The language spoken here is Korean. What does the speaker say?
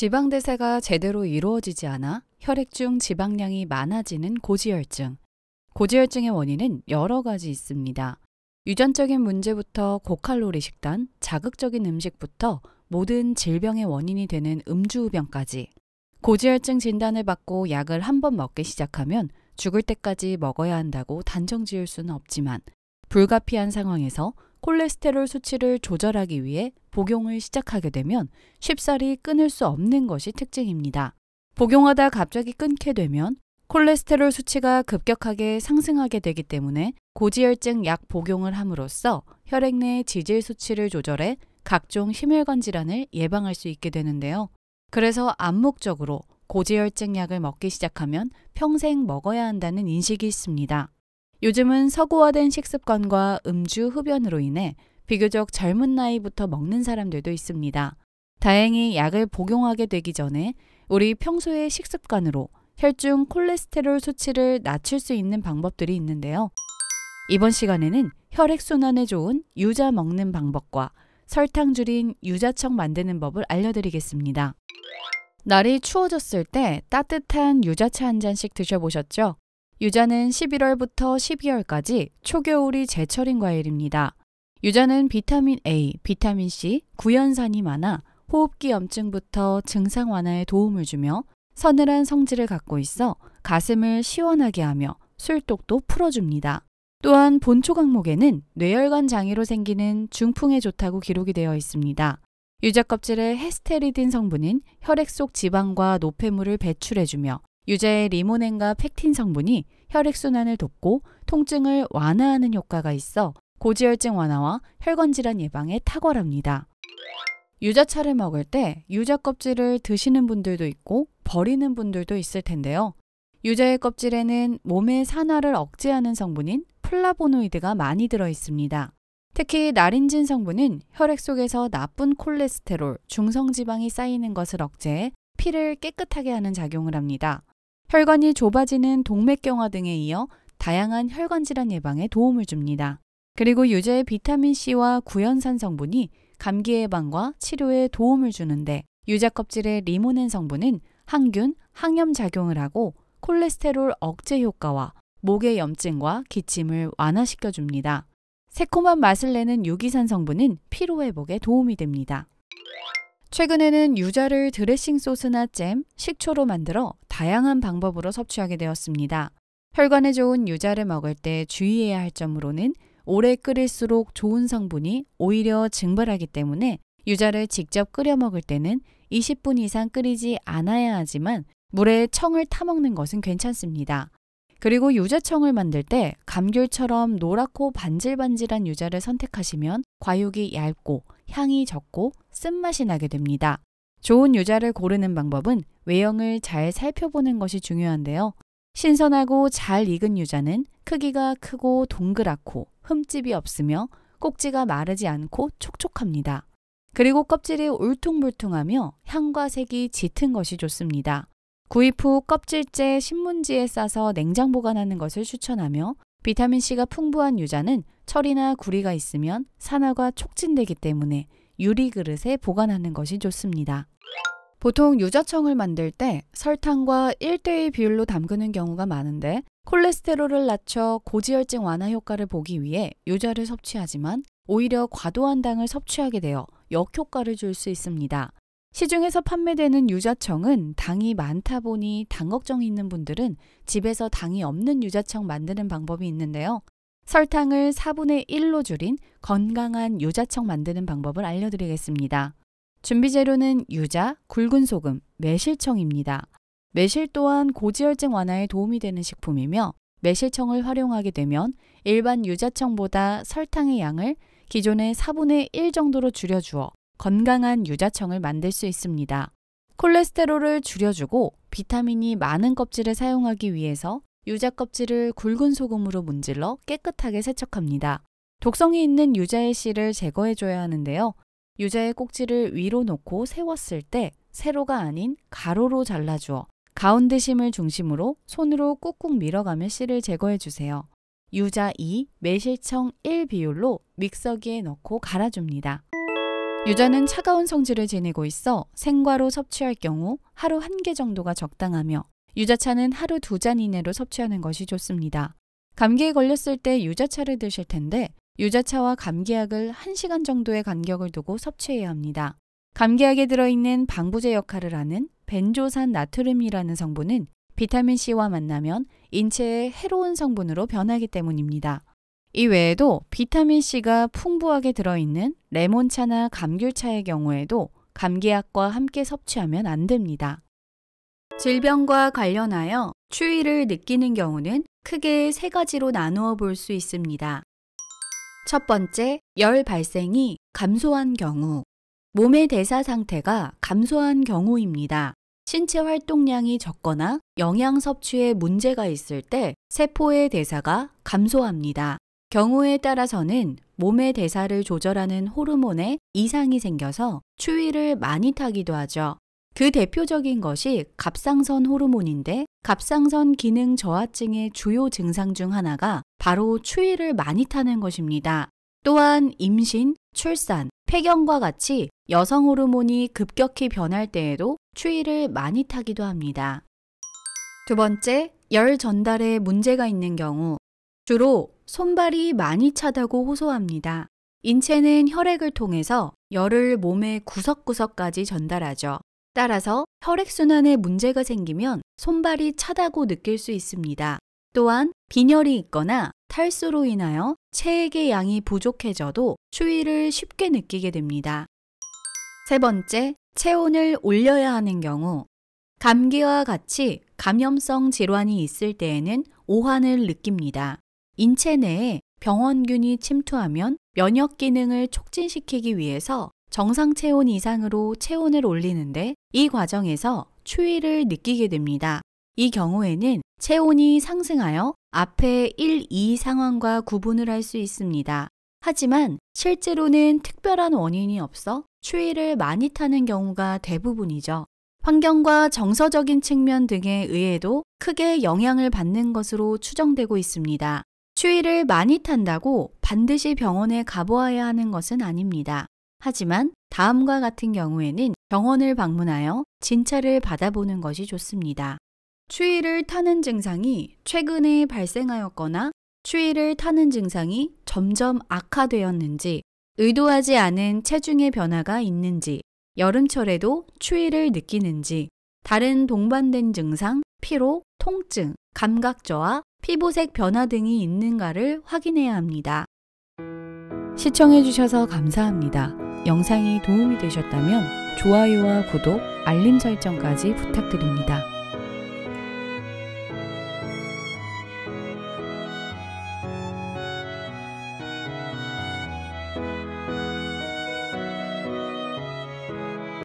지방대사가 제대로 이루어지지 않아 혈액중 지방량이 많아지는 고지혈증. 고지혈증의 원인은 여러 가지 있습니다. 유전적인 문제부터 고칼로리 식단, 자극적인 음식부터 모든 질병의 원인이 되는 음주우병까지 고지혈증 진단을 받고 약을 한 번 먹기 시작하면 죽을 때까지 먹어야 한다고 단정 지을 수는 없지만 불가피한 상황에서 콜레스테롤 수치를 조절하기 위해 복용을 시작하게 되면 쉽사리 끊을 수 없는 것이 특징입니다. 복용하다 갑자기 끊게 되면 콜레스테롤 수치가 급격하게 상승하게 되기 때문에 고지혈증 약 복용을 함으로써 혈액 내 지질 수치를 조절해 각종 심혈관 질환을 예방할 수 있게 되는데요. 그래서 암묵적으로 고지혈증 약을 먹기 시작하면 평생 먹어야 한다는 인식이 있습니다. 요즘은 서구화된 식습관과 음주 흡연으로 인해 비교적 젊은 나이부터 먹는 사람들도 있습니다. 다행히 약을 복용하게 되기 전에 우리 평소의 식습관으로 혈중 콜레스테롤 수치를 낮출 수 있는 방법들이 있는데요. 이번 시간에는 혈액순환에 좋은 유자 먹는 방법과 설탕 줄인 유자청 만드는 법을 알려드리겠습니다. 날이 추워졌을 때 따뜻한 유자차 한 잔씩 드셔보셨죠? 유자는 11월부터 12월까지 초겨울이 제철인 과일입니다. 유자는 비타민 A, 비타민 C, 구연산이 많아 호흡기 염증부터 증상 완화에 도움을 주며 서늘한 성질을 갖고 있어 가슴을 시원하게 하며 술독도 풀어줍니다. 또한 본초 강목에는 뇌혈관 장애로 생기는 중풍에 좋다고 기록이 되어 있습니다. 유자 껍질의 헤스테리딘 성분인 혈액 속 지방과 노폐물을 배출해주며 유자의 리모넨과 펙틴 성분이 혈액순환을 돕고 통증을 완화하는 효과가 있어 고지혈증 완화와 혈관질환 예방에 탁월합니다. 유자차를 먹을 때 유자 껍질을 드시는 분들도 있고 버리는 분들도 있을 텐데요. 유자의 껍질에는 몸의 산화를 억제하는 성분인 플라보노이드가 많이 들어 있습니다. 특히 나린진 성분은 혈액 속에서 나쁜 콜레스테롤, 중성지방이 쌓이는 것을 억제해 피를 깨끗하게 하는 작용을 합니다. 혈관이 좁아지는 동맥경화 등에 이어 다양한 혈관 질환 예방에 도움을 줍니다. 그리고 유자의 비타민C와 구연산 성분이 감기 예방과 치료에 도움을 주는데 유자 껍질의 리모넨 성분은 항균, 항염 작용을 하고 콜레스테롤 억제 효과와 목의 염증과 기침을 완화시켜 줍니다. 새콤한 맛을 내는 유기산 성분은 피로 회복에 도움이 됩니다. 최근에는 유자를 드레싱 소스나 잼, 식초로 만들어 다양한 방법으로 섭취하게 되었습니다. 혈관에 좋은 유자를 먹을 때 주의해야 할 점으로는 오래 끓일수록 좋은 성분이 오히려 증발하기 때문에 유자를 직접 끓여 먹을 때는 20분 이상 끓이지 않아야 하지만 물에 청을 타먹는 것은 괜찮습니다. 그리고 유자청을 만들 때 감귤처럼 노랗고 반질반질한 유자를 선택하시면 과육이 얇고 향이 적고 쓴맛이 나게 됩니다. 좋은 유자를 고르는 방법은 외형을 잘 살펴보는 것이 중요한데요. 신선하고 잘 익은 유자는 크기가 크고 동그랗고 흠집이 없으며 꼭지가 마르지 않고 촉촉합니다. 그리고 껍질이 울퉁불퉁하며 향과 색이 짙은 것이 좋습니다. 구입 후 껍질째 신문지에 싸서 냉장 보관하는 것을 추천하며 비타민C가 풍부한 유자는 철이나 구리가 있으면 산화가 촉진되기 때문에 유리 그릇에 보관하는 것이 좋습니다. 보통 유자청을 만들 때 설탕과 1대1 비율로 담그는 경우가 많은데 콜레스테롤을 낮춰 고지혈증 완화 효과를 보기 위해 유자를 섭취하지만 오히려 과도한 당을 섭취하게 되어 역효과를 줄 수 있습니다. 시중에서 판매되는 유자청은 당이 많다 보니 당 걱정이 있는 분들은 집에서 당이 없는 유자청 만드는 방법이 있는데요. 설탕을 4분의 1로 줄인 건강한 유자청 만드는 방법을 알려드리겠습니다. 준비 재료는 유자, 굵은 소금, 매실청입니다. 매실 또한 고지혈증 완화에 도움이 되는 식품이며 매실청을 활용하게 되면 일반 유자청보다 설탕의 양을 기존의 4분의 1 정도로 줄여주어 건강한 유자청을 만들 수 있습니다. 콜레스테롤을 줄여주고 비타민이 많은 껍질을 사용하기 위해서 유자 껍질을 굵은 소금으로 문질러 깨끗하게 세척합니다. 독성이 있는 유자의 씨를 제거해줘야 하는데요. 유자의 꼭지를 위로 놓고 세웠을 때 세로가 아닌 가로로 잘라주어 가운데 심을 중심으로 손으로 꾹꾹 밀어가며 씨를 제거해주세요. 유자 2, 매실청 1 비율로 믹서기에 넣고 갈아줍니다. 유자는 차가운 성질을 지니고 있어 생과로 섭취할 경우 하루 한 개 정도가 적당하며 유자차는 하루 두 잔 이내로 섭취하는 것이 좋습니다. 감기에 걸렸을 때 유자차를 드실 텐데 유자차와 감기약을 1시간 정도의 간격을 두고 섭취해야 합니다. 감기약에 들어있는 방부제 역할을 하는 벤조산 나트륨이라는 성분은 비타민C와 만나면 인체에 해로운 성분으로 변하기 때문입니다. 이 외에도 비타민C가 풍부하게 들어있는 레몬차나 감귤차의 경우에도 감기약과 함께 섭취하면 안 됩니다. 질병과 관련하여 추위를 느끼는 경우는 크게 세 가지로 나누어 볼 수 있습니다. 첫 번째, 열 발생이 감소한 경우. 몸의 대사 상태가 감소한 경우입니다. 신체 활동량이 적거나 영양 섭취에 문제가 있을 때 세포의 대사가 감소합니다. 경우에 따라서는 몸의 대사를 조절하는 호르몬에 이상이 생겨서 추위를 많이 타기도 하죠. 그 대표적인 것이 갑상선 호르몬인데 갑상선 기능 저하증의 주요 증상 중 하나가 바로 추위를 많이 타는 것입니다. 또한 임신, 출산, 폐경과 같이 여성 호르몬이 급격히 변할 때에도 추위를 많이 타기도 합니다. 두 번째, 열 전달에 문제가 있는 경우 주로 손발이 많이 차다고 호소합니다. 인체는 혈액을 통해서 열을 몸의 구석구석까지 전달하죠. 따라서 혈액순환에 문제가 생기면 손발이 차다고 느낄 수 있습니다. 또한 빈혈이 있거나 탈수로 인하여 체액의 양이 부족해져도 추위를 쉽게 느끼게 됩니다. 세 번째, 체온을 올려야 하는 경우. 감기와 같이 감염성 질환이 있을 때에는 오한을 느낍니다. 인체 내에 병원균이 침투하면 면역 기능을 촉진시키기 위해서 정상 체온 이상으로 체온을 올리는데 이 과정에서 추위를 느끼게 됩니다. 이 경우에는 체온이 상승하여 앞에 1, 2 상황과 구분을 할 수 있습니다. 하지만 실제로는 특별한 원인이 없어 추위를 많이 타는 경우가 대부분이죠. 환경과 정서적인 측면 등에 의해도 크게 영향을 받는 것으로 추정되고 있습니다. 추위를 많이 탄다고 반드시 병원에 가보아야 하는 것은 아닙니다. 하지만 다음과 같은 경우에는 병원을 방문하여 진찰을 받아보는 것이 좋습니다. 추위를 타는 증상이 최근에 발생하였거나 추위를 타는 증상이 점점 악화되었는지 의도하지 않은 체중의 변화가 있는지 여름철에도 추위를 느끼는지 다른 동반된 증상, 피로, 통증, 감각 저하, 피부색 변화 등이 있는가를 확인해야 합니다. 시청해주셔서 감사합니다. 영상이 도움이 되셨다면 좋아요와 구독, 알림 설정까지 부탁드립니다.